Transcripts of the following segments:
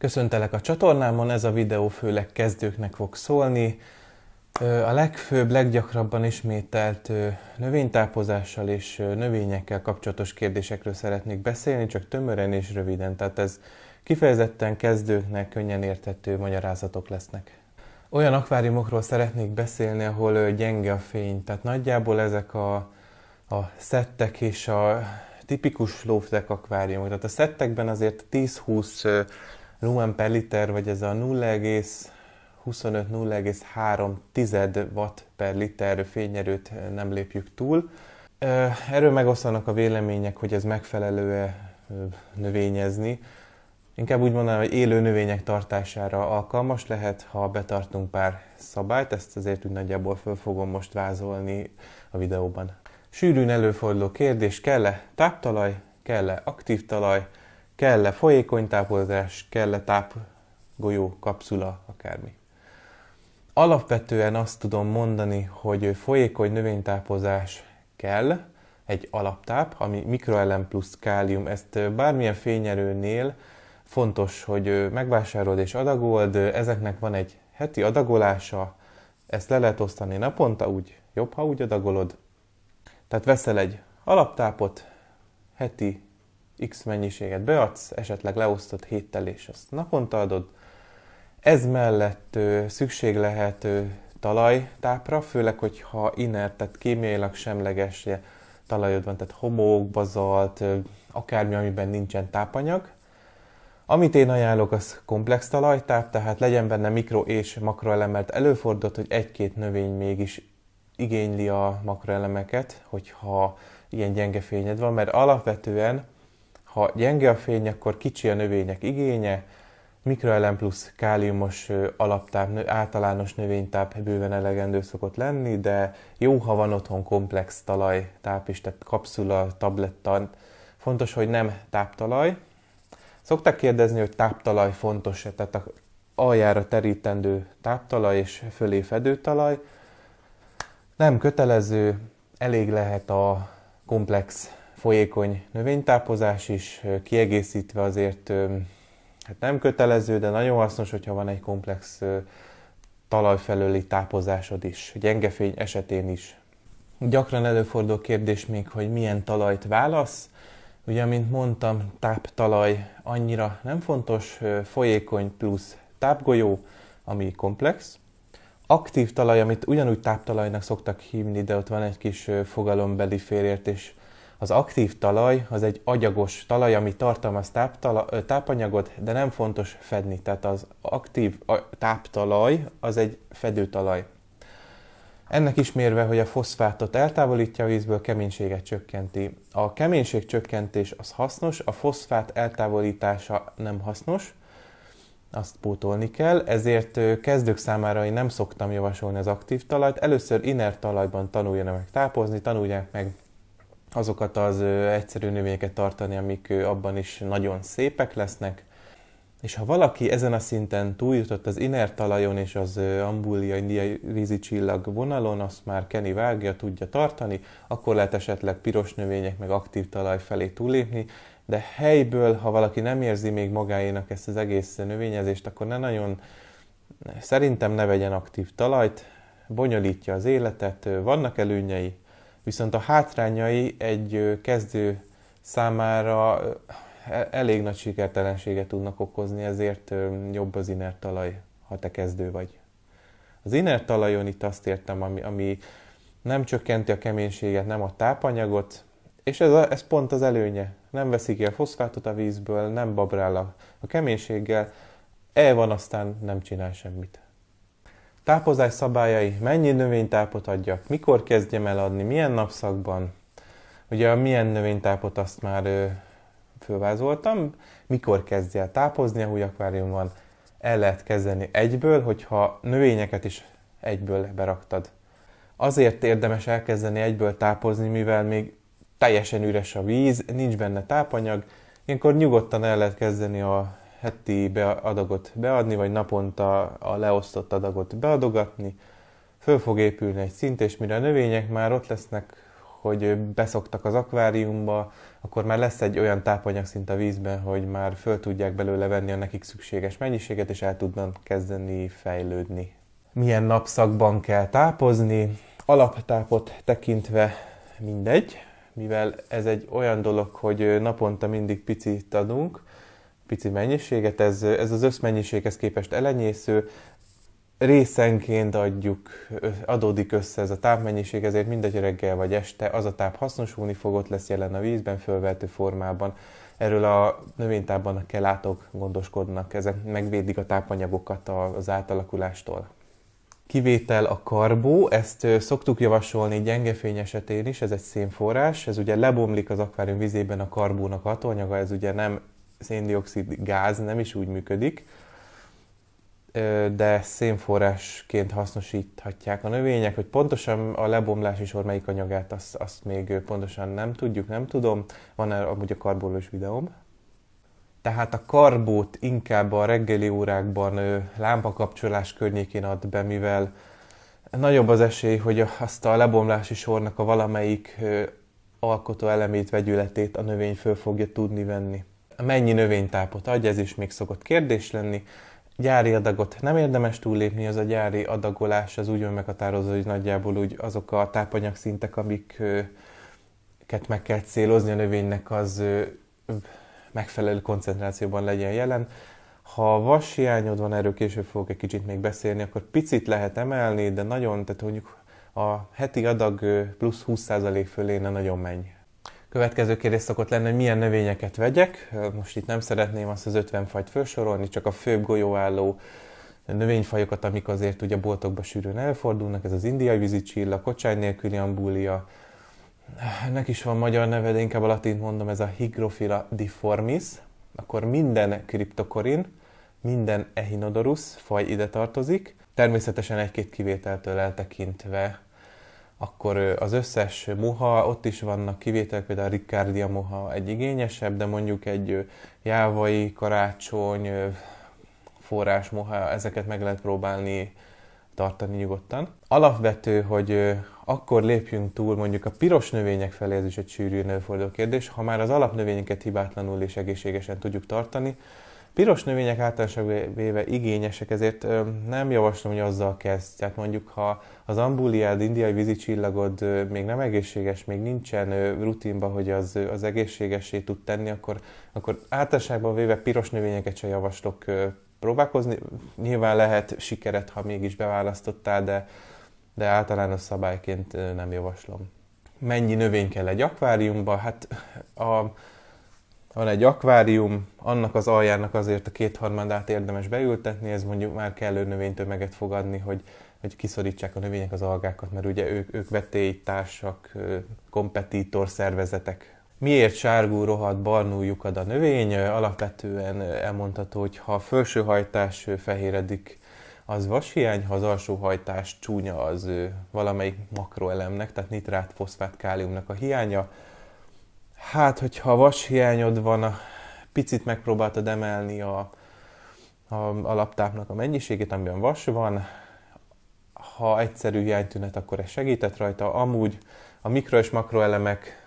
Köszöntelek a csatornámon, ez a videó főleg kezdőknek fog szólni. A legfőbb, leggyakrabban ismételt növénytápozással és növényekkel kapcsolatos kérdésekről szeretnék beszélni, csak tömören és röviden, tehát ez kifejezetten kezdőknek könnyen érthető magyarázatok lesznek. Olyan akváriumokról szeretnék beszélni, ahol gyenge a fény, tehát nagyjából ezek a, a szettek és a tipikus lóftek akváriumok. Tehát a szettekben azért 10-20 lumen per liter, vagy ez a 0,25-0,3 tized watt per liter fényerőt eh, nem lépjük túl. Eh, erről megoszlanak a vélemények, hogy ez megfelelő-e eh, növényezni. Inkább úgy mondanám, hogy élő növények tartására alkalmas lehet, ha betartunk pár szabályt, ezt azért úgy nagyjából föl fogom most vázolni a videóban. Sűrűn előforduló kérdés, kell-e táptalaj, kell-e aktív talaj, kell-e folyékony táplálkozás, kell-e tápgolyó, kapszula, akármi. Alapvetően azt tudom mondani, hogy folyékony növénytápozás kell, egy alaptáp, ami mikroelem plusz kálium. Ezt bármilyen fényerőnél fontos, hogy megvásárold és adagold. Ezeknek van egy heti adagolása, ezt le lehet osztani naponta, úgy jobb, ha úgy adagolod. Tehát veszel egy alaptápot, heti X mennyiséget beadsz, esetleg leosztod héttel, és azt naponta adod. Ez mellett ö, szükség lehet ö, talajtápra, főleg, hogyha inert, tehát kémiailag semleges talajod van, tehát homók, bazalt, ö, akármi, amiben nincsen tápanyag. Amit én ajánlok, az komplex talajtáp, tehát legyen benne mikro és makroelem, mert előfordult, hogy egy-két növény mégis igényli a makroelemeket, hogyha ilyen gyenge fényed van, mert alapvetően ha gyenge a fény, akkor kicsi a növények igénye, mikroelem plusz káliumos alaptáp, általános növénytáp bőven elegendő szokott lenni, de jó, ha van otthon komplex talaj, táp is, tehát kapszula, tablettan. Fontos, hogy nem táptalaj. Szokták kérdezni, hogy táptalaj fontos-e, tehát a aljára terítendő táptalaj és fölé talaj. Nem kötelező, elég lehet a komplex folyékony növénytápozás is, kiegészítve azért hát nem kötelező, de nagyon hasznos, hogyha van egy komplex talajfelőli tápozásod is, gyenge fény esetén is. Gyakran előfordul kérdés még, hogy milyen talajt válasz. Ugye, mint mondtam, táptalaj annyira nem fontos, folyékony plusz tápgolyó, ami komplex. Aktív talaj, amit ugyanúgy táptalajnak szoktak hívni, de ott van egy kis fogalombeli félértés az aktív talaj az egy agyagos talaj, ami tartalmaz táptala, tápanyagot, de nem fontos fedni. Tehát az aktív táptalaj az egy fedőtalaj. Ennek ismérve, hogy a foszfátot eltávolítja a vízből, keménységet csökkenti. A keménység csökkentés az hasznos, a foszfát eltávolítása nem hasznos, azt pótolni kell, ezért kezdők számára én nem szoktam javasolni az aktív talajt. Először inert talajban tanuljanak meg tápozni, tanulják meg azokat az egyszerű növényeket tartani, amik abban is nagyon szépek lesznek. És ha valaki ezen a szinten túljutott az talajon és az ambulia indiai csillag vonalon, azt már Kenny vágja, tudja tartani, akkor lehet esetleg piros növények meg aktív talaj felé túlépni, de helyből, ha valaki nem érzi még magáénak ezt az egész növényezést, akkor ne nagyon, szerintem ne vegyen aktív talajt, bonyolítja az életet, vannak előnyei, viszont a hátrányai egy kezdő számára e-, elég nagy sikertelenséget tudnak okozni, ezért jobb az inert talaj, ha te kezdő vagy. Az inert talajon itt azt értem, ami, ami nem csökkenti a keménységet, nem a tápanyagot, és ez, a, ez pont az előnye. Nem veszik ki a foszfátot a vízből, nem babrál a, a keménységgel, el van, aztán nem csinál semmit tápozás szabályai, mennyi növénytápot adjak, mikor kezdjem el adni, milyen napszakban. Ugye a milyen növénytápot azt már ö, fölvázoltam, mikor kezdje el tápozni, ahogy van, el lehet kezdeni egyből, hogyha növényeket is egyből beraktad. Azért érdemes elkezdeni egyből tápozni, mivel még teljesen üres a víz, nincs benne tápanyag, ilyenkor nyugodtan el lehet kezdeni a heti adagot beadni, vagy naponta a leosztott adagot beadogatni. Föl fog épülni egy szint, és mire a növények már ott lesznek, hogy beszoktak az akváriumba, akkor már lesz egy olyan tápanyagszint a vízben, hogy már föl tudják belőle venni a nekik szükséges mennyiséget, és el tudnak kezdeni fejlődni. Milyen napszakban kell tápozni? Alaptápot tekintve mindegy, mivel ez egy olyan dolog, hogy naponta mindig picit adunk, pici mennyiséget, ez, ez az összmennyiséghez képest elenyésző, részenként adjuk, adódik össze ez a tápmennyiség, ezért mindegy reggel vagy este az a táp hasznosulni fog, ott lesz jelen a vízben, fölvető formában. Erről a növénytában a kelátok gondoskodnak, ezek megvédik a tápanyagokat az átalakulástól. Kivétel a karbó, ezt szoktuk javasolni gyenge fény esetén is, ez egy szénforrás, ez ugye lebomlik az akvárium vizében a karbónak hatóanyaga, ez ugye nem széndiokszid gáz nem is úgy működik, de szénforrásként hasznosíthatják a növények, hogy pontosan a lebomlási sor melyik anyagát, azt, azt még pontosan nem tudjuk, nem tudom. Van el amúgy a karbólós videóm. Tehát a karbót inkább a reggeli órákban lámpakapcsolás környékén ad be, mivel nagyobb az esély, hogy azt a lebomlási sornak a valamelyik alkotó elemét, vegyületét a növény föl fogja tudni venni mennyi növénytápot adja, ez is még szokott kérdés lenni. Gyári adagot nem érdemes túllépni, az a gyári adagolás az úgy van meghatározó, hogy nagyjából úgy azok a tápanyagszintek, amiket meg kell célozni a növénynek, az megfelelő koncentrációban legyen jelen. Ha vas hiányod van, erről később fogok egy kicsit még beszélni, akkor picit lehet emelni, de nagyon, tehát mondjuk a heti adag plusz 20% fölé ne nagyon menj. Következő kérdés szokott lenni, hogy milyen növényeket vegyek. Most itt nem szeretném azt az 50 fajt felsorolni, csak a főbb golyóálló növényfajokat, amik azért ugye boltokba sűrűn elfordulnak. Ez az indiai vízicsilla, kocsány nélküli ambulia, ennek is van magyar neve, de inkább a latint mondom, ez a Hygrophila difformis, akkor minden kriptokorin, minden Echinodorus faj ide tartozik, természetesen egy-két kivételtől eltekintve akkor az összes moha, ott is vannak kivételek, például a Riccardia moha egy igényesebb, de mondjuk egy jávai, karácsony, forrás moha, ezeket meg lehet próbálni tartani nyugodtan. Alapvető, hogy akkor lépjünk túl mondjuk a piros növények felé, ez is egy sűrűn előforduló kérdés, ha már az alapnövényeket hibátlanul és egészségesen tudjuk tartani, Piros növények általában véve igényesek, ezért nem javaslom, hogy azzal kezd. Tehát mondjuk, ha az ambuliád, indiai vízicsillagod még nem egészséges, még nincsen rutinba, hogy az, az egészségessé tud tenni, akkor, akkor általánosan véve piros növényeket sem javaslok próbálkozni. Nyilván lehet sikeret, ha mégis beválasztottál, de, de általános szabályként nem javaslom. Mennyi növény kell egy akváriumba? Hát a, van egy akvárium, annak az aljának azért a kétharmadát érdemes beültetni, ez mondjuk már kellő növénytömeget fog adni, hogy, hogy kiszorítsák a növények az algákat, mert ugye ők, ők vetélytársak, kompetitor szervezetek. Miért sárgú rohadt barnú lyukad a növény? Alapvetően elmondható, hogy ha a felső hajtás fehéredik, az vashiány, ha az alsó hajtás csúnya, az valamelyik makroelemnek, tehát nitrát, foszfát, káliumnak a hiánya, Hát, hogyha vas hiányod van, picit megpróbáltad emelni a, a, a laptápnak a mennyiségét, amiben vas van, ha egyszerű hiánytünet, akkor ez segített rajta. Amúgy a mikro és makroelemek,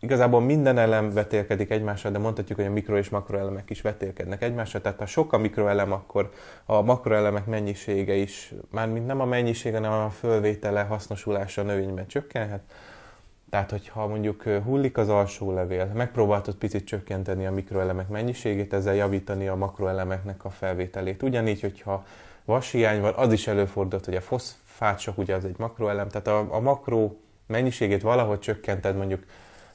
igazából minden elem vetélkedik egymással, de mondhatjuk, hogy a mikro és makroelemek is vetélkednek egymással. Tehát ha sok a mikroelem, akkor a makroelemek mennyisége is, mármint nem a mennyisége, hanem a fölvétele, hasznosulása a növényben csökkenhet tehát, hogyha mondjuk hullik az alsó levél, megpróbáltad picit csökkenteni a mikroelemek mennyiségét, ezzel javítani a makroelemeknek a felvételét. Ugyanígy, hogyha vashiány van, az is előfordult, hogy a foszfát sok, ugye az egy makroelem, tehát a, a makro mennyiségét valahogy csökkented mondjuk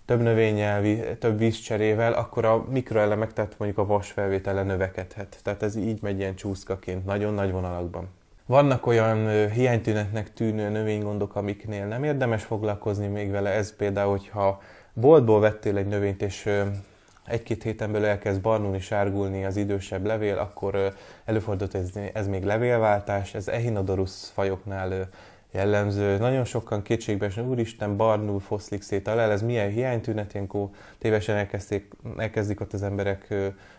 több növényelvi, több vízcserével, akkor a mikroelemek, tehát mondjuk a vas felvétele növekedhet. Tehát ez így megy ilyen csúszkaként, nagyon nagy vonalakban. Vannak olyan hiánytünetnek tűnő növénygondok, amiknél nem érdemes foglalkozni még vele. Ez például, hogyha boltból vettél egy növényt, és egy-két héten belül elkezd barnulni, sárgulni az idősebb levél, akkor előfordult, ez, ez még levélváltás, ez Echinodorus fajoknál jellemző. Nagyon sokan kétségbe esnek, úristen, barnul foszlik szét alá, ez milyen hiánytünet, ilyenkor tévesen elkezdték, elkezdik ott az emberek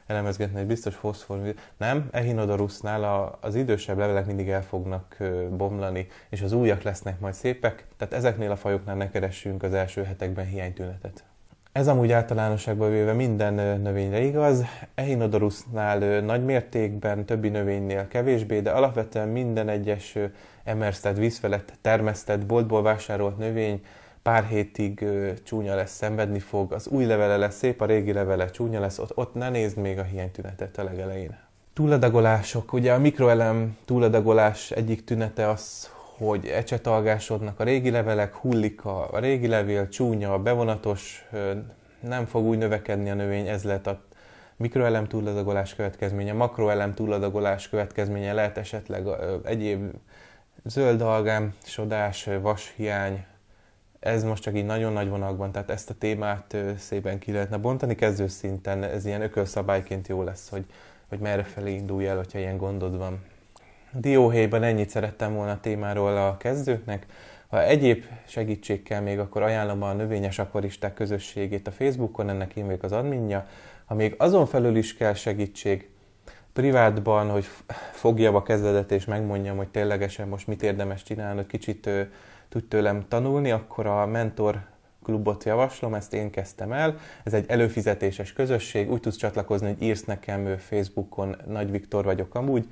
elemezgetni, hogy biztos foszfor. Nem, Echinodarusznál a, az idősebb levelek mindig el fognak bomlani, és az újak lesznek majd szépek, tehát ezeknél a fajoknál ne keressünk az első hetekben hiánytünetet. Ez amúgy általánosságban véve minden növényre igaz, Echinodorusnál nagy mértékben, többi növénynél kevésbé, de alapvetően minden egyes emersztett, vízfelett, termesztett, boltból vásárolt növény pár hétig csúnya lesz, szenvedni fog, az új levele lesz szép, a régi levele csúnya lesz, ott, ott ne nézd még a hiánytünetet a legelején. Túladagolások. Ugye a mikroelem túladagolás egyik tünete az, hogy ecsetalgásodnak a régi levelek, hullik a, régi levél, csúnya, bevonatos, nem fog úgy növekedni a növény, ez lett a mikroelem túladagolás következménye, makroelem túladagolás következménye lehet esetleg egyéb zöld algám, sodás, vashiány, ez most csak így nagyon nagy vonalakban, tehát ezt a témát szépen ki lehetne bontani kezdő szinten, ez ilyen ökölszabályként jó lesz, hogy, hogy merre felé indulj el, hogyha ilyen gondod van. Dióhéjban ennyit szerettem volna a témáról a kezdőknek. Ha egyéb segítség kell még, akkor ajánlom a Növényes Akvaristák közösségét a Facebookon, ennek én vagyok az adminja. Ha még azon felül is kell segítség, privátban, hogy fogjam a kezdetet és megmondjam, hogy ténylegesen most mit érdemes csinálni, hogy kicsit tud tőlem tanulni, akkor a mentor klubot javaslom, ezt én kezdtem el. Ez egy előfizetéses közösség, úgy tudsz csatlakozni, hogy írsz nekem Facebookon, Nagy Viktor vagyok amúgy,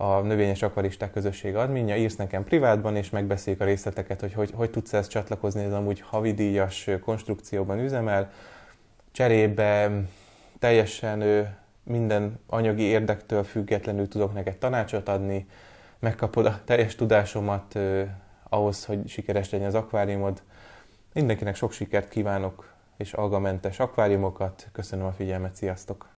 a növényes akvaristák közösség adminja, írsz nekem privátban, és megbeszéljük a részleteket, hogy hogy, hogy tudsz ezt csatlakozni, ez amúgy havidíjas konstrukcióban üzemel, cserébe teljesen minden anyagi érdektől függetlenül tudok neked tanácsot adni, megkapod a teljes tudásomat ahhoz, hogy sikeres legyen az akváriumod. Mindenkinek sok sikert kívánok, és algamentes akváriumokat. Köszönöm a figyelmet, sziasztok!